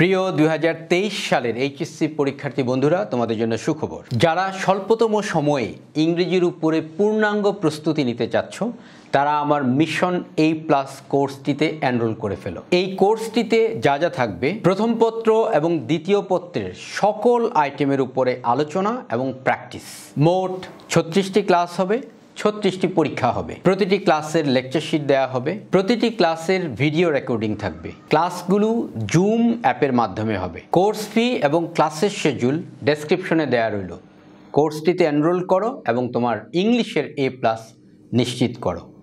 প্রিয় দুই সালের এইচএসসি পরীক্ষার্থী বন্ধুরা তোমাদের জন্য সুখবর যারা স্বল্পতম সময়ে ইংরেজির উপরে পূর্ণাঙ্গ প্রস্তুতি নিতে চাচ্ছ তারা আমার মিশন এই প্লাস কোর্সটিতে এনরোল করে ফেলো এই কোর্সটিতে যা যা থাকবে প্রথম পত্র এবং দ্বিতীয় পত্রের সকল আইটেমের উপরে আলোচনা এবং প্র্যাকটিস মোট ছত্রিশটি ক্লাস হবে ছত্রিশটি পরীক্ষা হবে প্রতিটি ক্লাসের লেকচারশিট দেওয়া হবে প্রতিটি ক্লাসের ভিডিও রেকর্ডিং থাকবে ক্লাসগুলো জুম অ্যাপের মাধ্যমে হবে কোর্স ফি এবং ক্লাসের শেডিউল ডেসক্রিপশনে দেওয়া রইল কোর্সটিতে এনরোল করো এবং তোমার ইংলিশের এ প্লাস নিশ্চিত করো